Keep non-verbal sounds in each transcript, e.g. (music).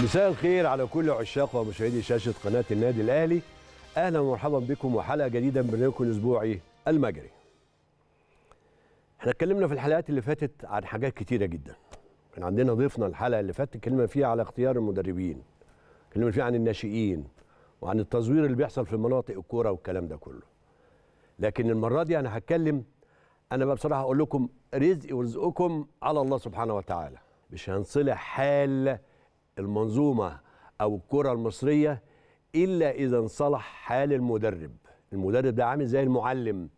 مساء الخير على كل عشاق ومشاهدي شاشة قناة النادي الأهلي أهلا ومرحبا بكم وحلقة جديدة من برنامجكم الأسبوعي المجري احنا اتكلمنا في الحلقات اللي فاتت عن حاجات كتيرة جدا كان عندنا ضيفنا الحلقة اللي فاتت اتكلمنا فيها على اختيار المدربين اتكلمنا فيها عن الناشئين وعن التزوير اللي بيحصل في مناطق الكورة والكلام ده كله لكن المرة دي أنا هتكلم أنا بقى بصراحة أقول لكم رزقي ورزقكم على الله سبحانه وتعالى مش هنصلح حال المنظومه او الكره المصريه الا اذا انصلح حال المدرب المدرب ده عامل زي المعلم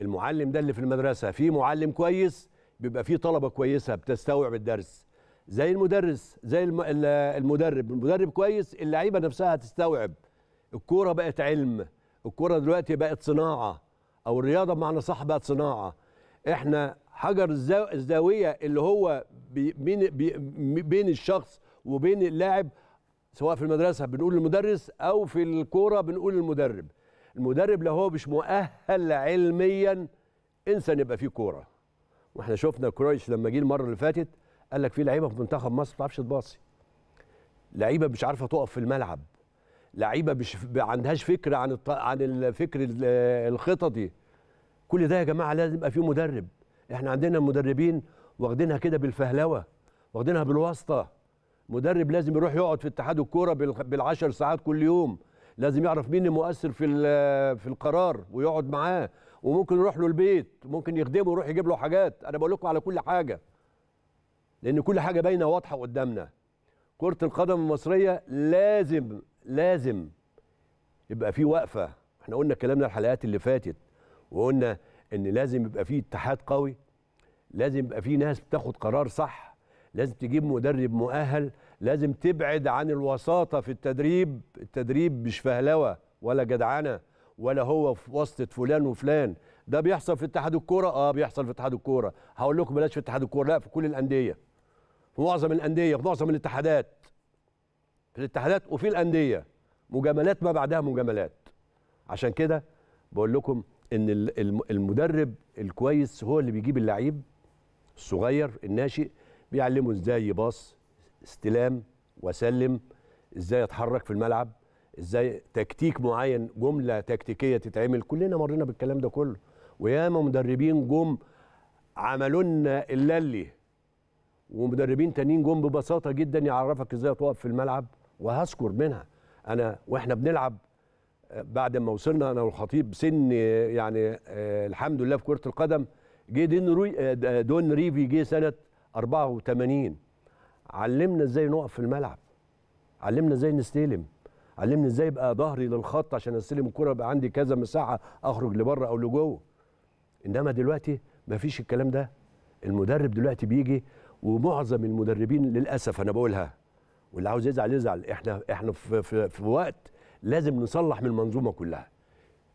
المعلم ده اللي في المدرسه في معلم كويس بيبقى في طلبه كويسه بتستوعب الدرس زي المدرس زي المدرب المدرب كويس اللعيبه نفسها هتستوعب الكوره بقت علم الكوره دلوقتي بقت صناعه او الرياضه بمعنى صح بقت صناعه احنا حجر الزاويه اللي هو بين بين الشخص وبين اللاعب سواء في المدرسه بنقول المدرس او في الكوره بنقول المدرب المدرب لو هو مش مؤهل علميا انسى ان يبقى فيه كوره واحنا شفنا كرويش لما جه المره اللي فاتت قال لك في لعيبه في منتخب مصر ما بتعرفش تباصي لعيبه مش عارفه تقف في الملعب لعيبه مش عندهاش فكره عن الط... عن الفكر الخططي كل ده يا جماعه لازم يبقى فيه مدرب احنا عندنا مدربين واخدينها كده بالفهلوه واخدينها بالواسطه مدرب لازم يروح يقعد في اتحاد الكوره بالعشر ساعات كل يوم لازم يعرف مين المؤثر في في القرار ويقعد معاه وممكن يروح له البيت ممكن يخدمه ويروح يجيب له حاجات انا بقول لكم على كل حاجه لان كل حاجه باينه واضحه قدامنا كره القدم المصريه لازم لازم يبقى في وقفه احنا قلنا كلامنا الحلقات اللي فاتت وقلنا ان لازم يبقى في اتحاد قوي لازم يبقى في ناس بتاخد قرار صح لازم تجيب مدرب مؤهل لازم تبعد عن الوساطه في التدريب التدريب مش فهلوه ولا جدعنه ولا هو في واسطه فلان وفلان ده بيحصل في اتحاد الكوره اه بيحصل في اتحاد الكوره هقول لكم بلاش في اتحاد الكوره لا في كل الانديه في معظم الانديه في معظم الاتحادات في الاتحادات وفي الانديه مجاملات ما بعدها مجاملات عشان كده بقول لكم ان المدرب الكويس هو اللي بيجيب اللعيب الصغير الناشئ بيعلمه ازاي يباص استلام وسلم ازاي اتحرك في الملعب ازاي تكتيك معين جمله تكتيكيه تتعمل كلنا مرينا بالكلام ده كله وياما مدربين جم عملوا لنا اللي ومدربين تانيين جم ببساطه جدا يعرفك ازاي تقف في الملعب وهذكر منها انا واحنا بنلعب بعد ما وصلنا انا والخطيب سن يعني آه، الحمد لله في كره القدم جه دون آه، دون ريفي جه سنه 84 علمنا ازاي نقف في الملعب علمنا ازاي نستلم علمنا ازاي يبقى ظهري للخط عشان استلم الكره يبقى عندي كذا مساحه اخرج لبره او لجوه انما دلوقتي مفيش الكلام ده المدرب دلوقتي بيجي ومعظم المدربين للاسف انا بقولها واللي عاوز يزعل يزعل احنا احنا في, في, في وقت لازم نصلح من المنظومه كلها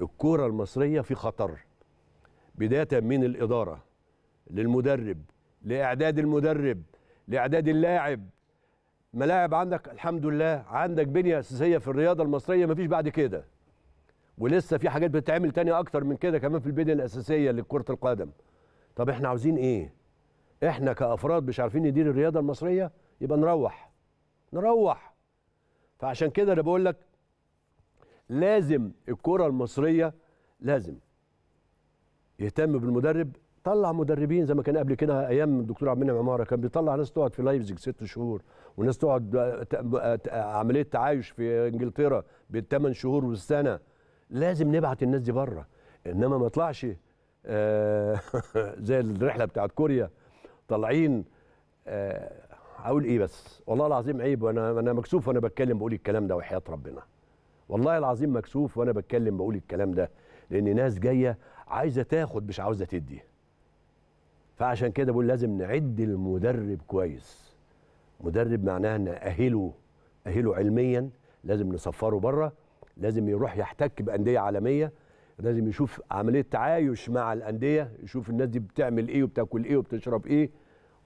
الكوره المصريه في خطر بدايه من الاداره للمدرب لاعداد المدرب لاعداد اللاعب ملاعب عندك الحمد لله عندك بنيه اساسيه في الرياضه المصريه ما فيش بعد كده ولسه في حاجات بتتعمل تانية اكتر من كده كمان في البنيه الاساسيه لكره القدم طب احنا عاوزين ايه احنا كافراد مش عارفين ندير الرياضه المصريه يبقى نروح نروح فعشان كده انا بقول لك لازم الكره المصريه لازم يهتم بالمدرب طلع مدربين زي ما كان قبل كده ايام الدكتور عبد المنعم عماره كان بيطلع ناس تقعد في لايبزيج ست شهور وناس تقعد عمليه تعايش في انجلترا بالثمان شهور والسنه لازم نبعت الناس دي بره انما ما يطلعش آه، (laughs) زي الرحله بتاعت كوريا طالعين اقول آه، ايه بس والله العظيم عيب وانا انا مكسوف وانا بتكلم بقول الكلام ده وحياه ربنا والله العظيم مكسوف وانا بتكلم بقول الكلام ده لان ناس جايه عايزه تاخد مش عاوزه تدي فعشان كده بقول لازم نعد المدرب كويس مدرب معناه ان اهله اهله علميا لازم نسفره بره لازم يروح يحتك بانديه عالميه لازم يشوف عمليه تعايش مع الانديه يشوف الناس دي بتعمل ايه وبتاكل ايه وبتشرب ايه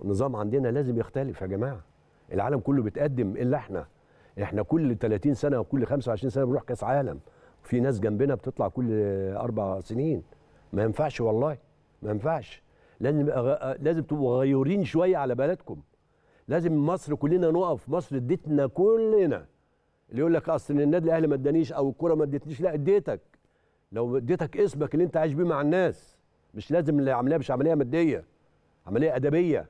النظام عندنا لازم يختلف يا جماعه العالم كله بيتقدم الا احنا احنا كل 30 سنه وكل 25 سنه بنروح كاس عالم في ناس جنبنا بتطلع كل اربع سنين ما ينفعش والله ما ينفعش لازم آه، لازم تبقوا غيورين شويه على بلدكم لازم مصر كلنا نقف مصر اديتنا كلنا اللي يقول لك اصل النادي الاهلي ما ادانيش او الكوره ما ادتنيش لا اديتك لو اديتك اسمك اللي انت عايش بيه مع الناس مش لازم اللي عمليه مش عمليه ماديه عمليه ادبيه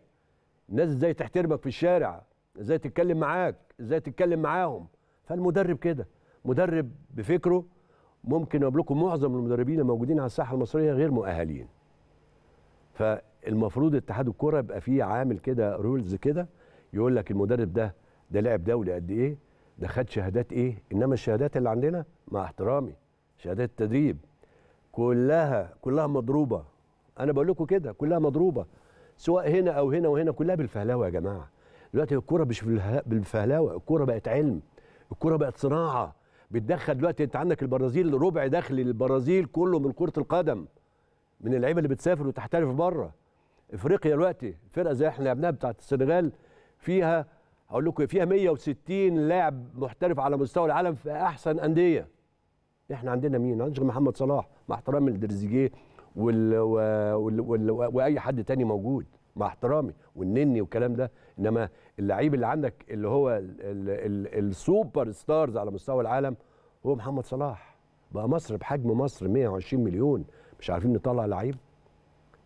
الناس ازاي تحترمك في الشارع ازاي تتكلم معاك ازاي تتكلم معاهم فالمدرب كده مدرب بفكره ممكن اقول لكم معظم المدربين الموجودين على الساحه المصريه غير مؤهلين فالمفروض اتحاد الكوره يبقى فيه عامل كده رولز كده يقول لك المدرب ده ده لعب دولي قد ايه ده خد شهادات ايه انما الشهادات اللي عندنا مع احترامي شهادات التدريب كلها كلها مضروبه انا بقول لكم كده كلها مضروبه سواء هنا او هنا وهنا كلها بالفهلاوه يا جماعه دلوقتي الكوره مش بالفهلاوه الكوره بقت علم الكوره بقت صناعه بتدخل دلوقتي انت عندك البرازيل ربع دخل البرازيل كله من كره القدم من اللعيبه اللي بتسافر وتحترف بره افريقيا دلوقتي فرقه زي احنا لعبناها بتاعت السنغال فيها هقول لكم فيها 160 لاعب محترف على مستوى العالم في احسن انديه احنا عندنا مين عندنا محمد صلاح مع احترامي لتريزيجيه وال... وال... وال... واي حد تاني موجود مع احترامي والنني والكلام ده انما اللعيب اللي عندك اللي هو ال... ال... السوبر ستارز على مستوى العالم هو محمد صلاح بقى مصر بحجم مصر 120 مليون مش عارفين نطلع لعيب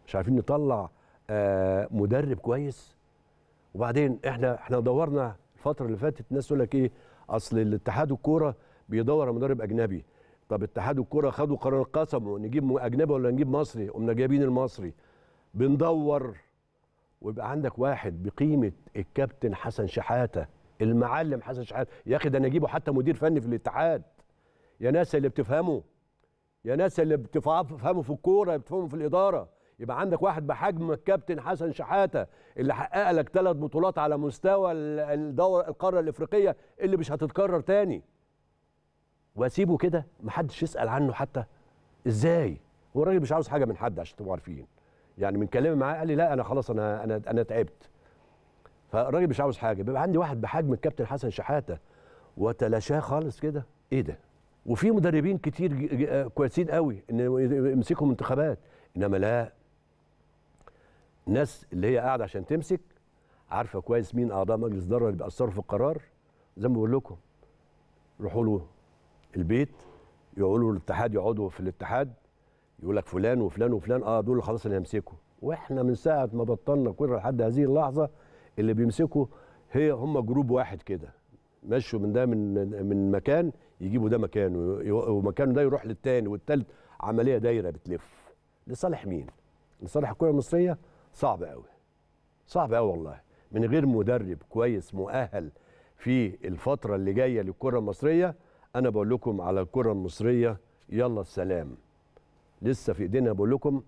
مش عارفين نطلع آه، مدرب كويس وبعدين احنا احنا دورنا الفتره اللي فاتت الناس تقول لك ايه اصل الاتحاد الكوره بيدور على مدرب اجنبي طب اتحاد الكوره خدوا قرار قسموا نجيب اجنبي ولا نجيب مصري قمنا جايبين المصري بندور ويبقى عندك واحد بقيمه الكابتن حسن شحاته المعلم حسن شحاته يا اخي ده انا اجيبه حتى مدير فني في الاتحاد يا ناس اللي بتفهموا يا ناس اللي بتفهموا في الكوره بتفهموا في الاداره يبقى عندك واحد بحجم الكابتن حسن شحاته اللي حقق لك ثلاث بطولات على مستوى الدور القاره الافريقيه اللي مش هتتكرر تاني واسيبه كده محدش يسال عنه حتى ازاي هو الراجل مش عاوز حاجه من حد عشان تبقوا عارفين يعني من كلامي معاه قال لي لا انا خلاص انا انا انا تعبت فالراجل مش عاوز حاجه بيبقى عندي واحد بحجم الكابتن حسن شحاته وتلاشاه خالص كده ايه ده وفي مدربين كتير آه، كويسين قوي ان يمسكهم انتخابات انما لا ناس اللي هي قاعده عشان تمسك عارفه كويس مين اعضاء مجلس الاداره اللي بيأثروا في القرار زي ما بقول لكم روحوا له البيت يقولوا الاتحاد يقعدوا في الاتحاد يقول لك فلان وفلان وفلان اه دول خلاص اللي هيمسكوا واحنا من ساعه ما بطلنا كوره لحد هذه اللحظه اللي بيمسكوا هي هم جروب واحد كده مشوا من ده من من مكان يجيبوا ده مكانه ومكانه ده يروح للتاني والتالت عمليه دايره بتلف لصالح مين؟ لصالح الكره المصريه صعب قوي صعب قوي والله من غير مدرب كويس مؤهل في الفتره اللي جايه للكره المصريه انا بقول لكم على الكره المصريه يلا السلام لسه في ايدينا بقول لكم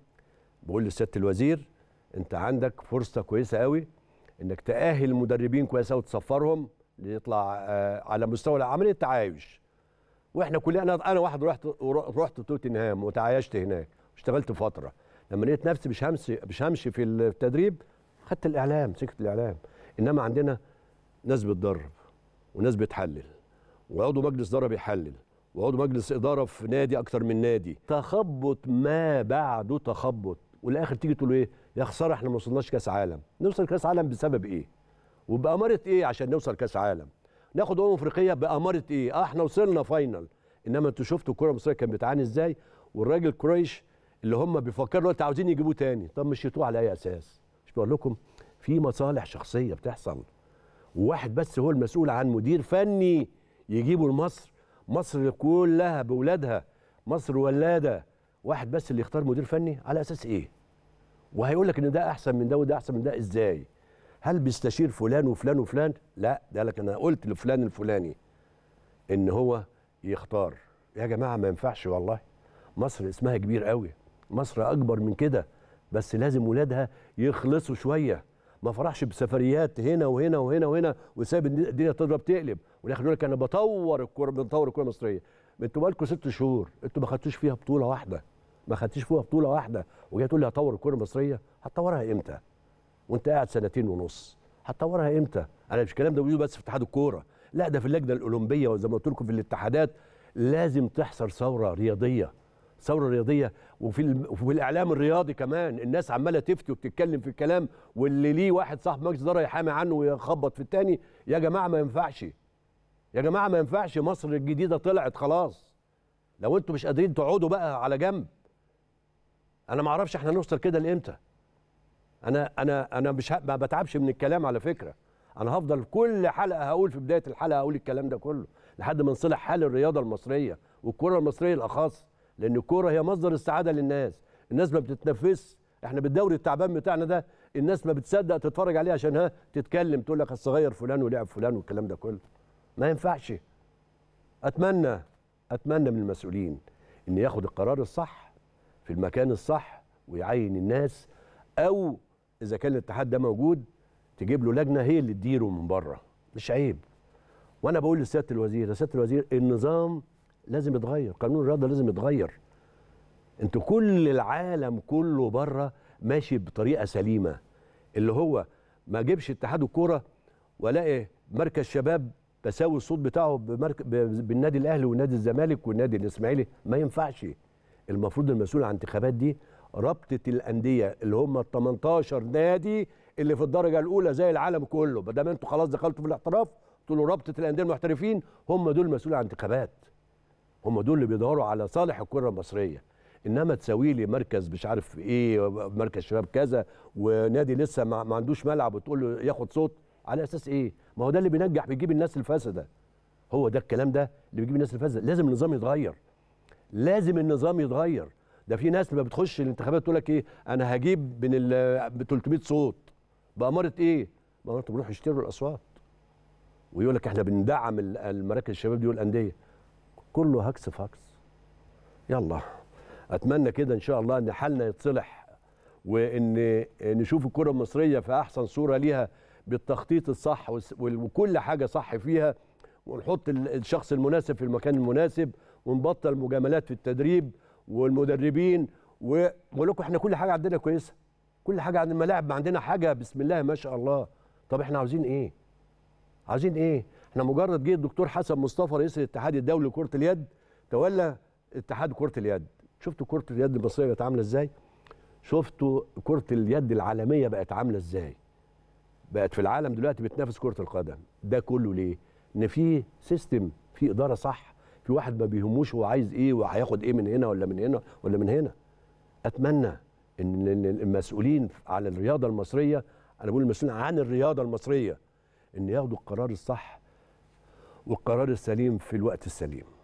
بقول لسياده الوزير انت عندك فرصه كويسه قوي انك تاهل مدربين كويسه وتصفرهم ليطلع آه، على مستوى عمليه التعايش واحنا كلنا انا انا واحد رحت رحت توتنهام وتعايشت هناك واشتغلت فتره لما لقيت نفسي مش همشي مش همشي في التدريب خدت الاعلام سكت الاعلام انما عندنا ناس بتدرب وناس بتحلل وعضو مجلس اداره بيحلل وعضو مجلس اداره في نادي اكتر من نادي تخبط ما بعده تخبط والاخر تيجي تقول ايه يا خساره احنا ما وصلناش كاس عالم نوصل كاس عالم بسبب ايه وباماره ايه عشان نوصل كاس عالم ناخد امم افريقيه باماره ايه احنا وصلنا فاينل انما انتوا شفتوا الكره المصريه كانت بتعاني ازاي والراجل كريش اللي هم بيفكروا دلوقتي عاوزين يجيبوه تاني طب مشيتوه على اي اساس مش بقول لكم في مصالح شخصيه بتحصل وواحد بس هو المسؤول عن مدير فني يجيبه لمصر مصر كلها بولادها مصر ولاده واحد بس اللي يختار مدير فني على اساس ايه وهيقول لك ان ده احسن من ده وده احسن من ده ازاي هل بيستشير فلان وفلان وفلان لا ده لك انا قلت لفلان الفلاني ان هو يختار يا جماعه ما ينفعش والله مصر اسمها كبير قوي مصر اكبر من كده بس لازم ولادها يخلصوا شويه ما فرحش بسفريات هنا وهنا وهنا وهنا وساب الدنيا تضرب تقلب والاخر يقول لك انا بطور الكوره بنطور الكوره المصريه انتوا بقالكم ست شهور انتوا ما خدتوش فيها بطوله واحده ما خدتيش فيها بطوله واحده وجاي تقول لي هطور الكوره المصريه هتطورها امتى؟ وانت قاعد سنتين ونص هتطورها امتى انا مش الكلام ده بيقول بس في اتحاد الكوره لا ده في اللجنه الاولمبيه وزي ما قلت لكم في الاتحادات لازم تحصل ثوره رياضيه ثوره رياضيه وفي وفي الاعلام الرياضي كمان الناس عماله تفتي وبتتكلم في الكلام واللي ليه واحد صاحب مجلس اداره يحامي عنه ويخبط في الثاني يا جماعه ما ينفعش يا جماعه ما ينفعش مصر الجديده طلعت خلاص لو انتوا مش قادرين تقعدوا بقى على جنب انا ما اعرفش احنا نوصل كده لامتى انا انا انا مش ما بتعبش من الكلام على فكره انا هفضل كل حلقه هقول في بدايه الحلقه هقول الكلام ده كله لحد ما نصلح حال الرياضه المصريه والكره المصريه الاخص لان الكوره هي مصدر السعاده للناس الناس ما بتتنفس احنا بالدوري التعبان بتاعنا ده الناس ما بتصدق تتفرج عليه عشان ها تتكلم تقول لك الصغير فلان ولعب فلان والكلام ده كله ما ينفعش اتمنى اتمنى من المسؤولين ان ياخد القرار الصح في المكان الصح ويعين الناس او اذا كان الاتحاد ده موجود تجيب له لجنه هي اللي تديره من بره مش عيب وانا بقول لسياده الوزير يا سياده الوزير النظام لازم يتغير قانون الرياضه لازم يتغير انتوا كل العالم كله بره ماشي بطريقه سليمه اللي هو ما جيبش اتحاد الكوره والاقي إيه، مركز شباب تساوي الصوت بتاعه بمرك... بالنادي الاهلي ونادي الزمالك والنادي الاسماعيلي ما ينفعش المفروض المسؤول عن الانتخابات دي رابطه الانديه اللي هم ال 18 نادي اللي في الدرجه الاولى زي العالم كله ما دام انتوا خلاص دخلتوا في الاحتراف تقولوا رابطه الانديه المحترفين هم دول مسؤول عن انتخابات هم دول اللي بيدوروا على صالح الكره المصريه انما تساوي لي مركز مش عارف ايه مركز شباب كذا ونادي لسه ما عندوش ملعب وتقول له ياخد صوت على اساس ايه ما هو ده اللي بينجح بيجيب الناس الفاسده هو ده الكلام ده اللي بيجيب الناس الفاسده لازم النظام يتغير لازم النظام يتغير ده في ناس لما بتخش الانتخابات تقول لك ايه انا هجيب من ال 300 صوت باماره ايه؟ باماره بيروحوا يشتروا الاصوات ويقول لك احنا بندعم المراكز الشباب دي والانديه كله هكس فاكس يلا اتمنى كده ان شاء الله ان حالنا يتصلح وان نشوف الكره المصريه في احسن صوره ليها بالتخطيط الصح وكل حاجه صح فيها ونحط الشخص المناسب في المكان المناسب ونبطل مجاملات في التدريب والمدربين وبقول لكم احنا كل حاجه عندنا كويسه كل حاجه عند الملاعب ما عندنا حاجه بسم الله ما شاء الله طب احنا عاوزين ايه عاوزين ايه احنا مجرد جه الدكتور حسن مصطفى رئيس الاتحاد الدولي لكره اليد تولى اتحاد كره اليد شفتوا كره اليد المصريه بقت عامله ازاي شفتوا كره اليد العالميه بقت عامله ازاي بقت في العالم دلوقتي بتنافس كره القدم ده كله ليه ان في سيستم في اداره صح في واحد ما بيهموش هو عايز ايه وهياخد ايه من هنا ولا من هنا ولا من هنا اتمنى ان المسؤولين على الرياضه المصريه انا بقول المسؤولين عن الرياضه المصريه ان ياخدوا القرار الصح والقرار السليم في الوقت السليم